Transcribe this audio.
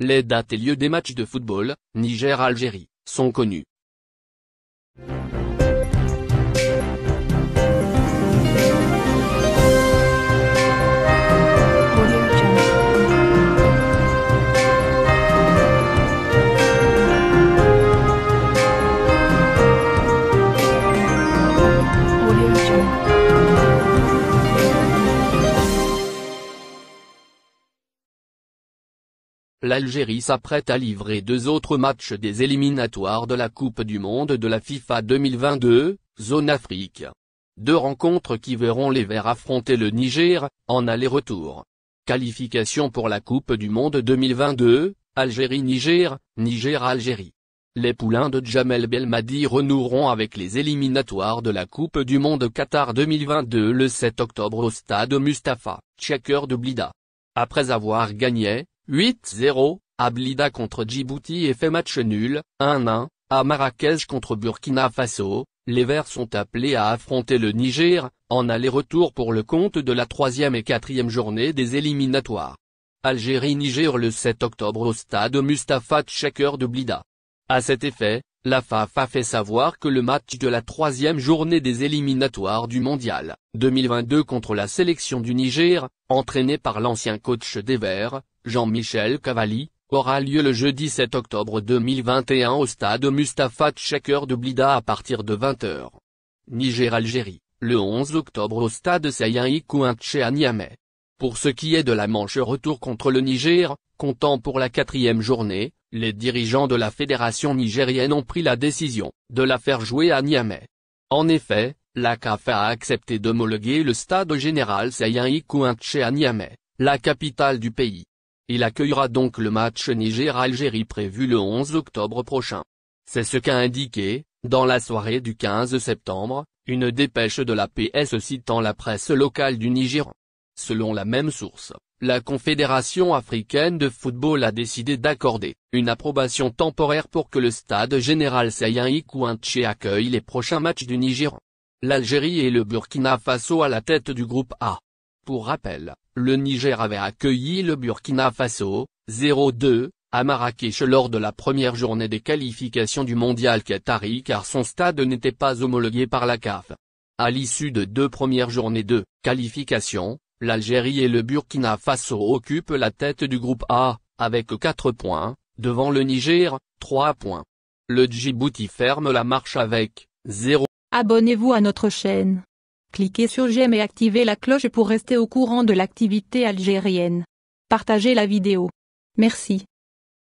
Les dates et lieux des matchs de football, Niger-Algérie, sont connus. l'Algérie s'apprête à livrer deux autres matchs des éliminatoires de la Coupe du Monde de la FIFA 2022, zone Afrique. Deux rencontres qui verront les Verts affronter le Niger, en aller-retour. Qualification pour la Coupe du Monde 2022, Algérie-Niger, Niger-Algérie. Les poulains de Jamel Belmadi renoueront avec les éliminatoires de la Coupe du Monde Qatar 2022 le 7 octobre au stade Mustapha, Checker de Blida. Après avoir gagné, 8-0, à Blida contre Djibouti et fait match nul, 1-1, à Marrakech contre Burkina Faso, les Verts sont appelés à affronter le Niger, en aller-retour pour le compte de la troisième et quatrième journée des éliminatoires. Algérie-Niger le 7 octobre au stade Mustapha Tchaker de Blida. À cet effet, la FAF a fait savoir que le match de la troisième journée des éliminatoires du Mondial 2022 contre la sélection du Niger, entraîné par l'ancien coach des Verts, Jean-Michel Cavalli, aura lieu le jeudi 7 octobre 2021 au stade Mustapha Tshaker de Blida à partir de 20h. Niger-Algérie, le 11 octobre au stade Sayan à Pour ce qui est de la manche retour contre le Niger, comptant pour la quatrième journée, les dirigeants de la fédération nigérienne ont pris la décision de la faire jouer à Niamey. En effet, la CAF a accepté d'homologuer le stade général Seyen Tché à Niamey, la capitale du pays. Il accueillera donc le match Niger-Algérie prévu le 11 octobre prochain. C'est ce qu'a indiqué, dans la soirée du 15 septembre, une dépêche de la PS citant la presse locale du Niger. Selon la même source, la Confédération africaine de football a décidé d'accorder une approbation temporaire pour que le stade général Sayen Kountché accueille les prochains matchs du Niger. L'Algérie et le Burkina Faso à la tête du groupe A. Pour rappel, le Niger avait accueilli le Burkina Faso, 0-2, à Marrakech lors de la première journée des qualifications du mondial Qatari car son stade n'était pas homologué par la CAF. À l'issue de deux premières journées de qualification, l'Algérie et le Burkina Faso occupent la tête du groupe A, avec 4 points, devant le Niger, 3 points. Le Djibouti ferme la marche avec 0. Abonnez-vous à notre chaîne. Cliquez sur j'aime et activez la cloche pour rester au courant de l'activité algérienne. Partagez la vidéo. Merci.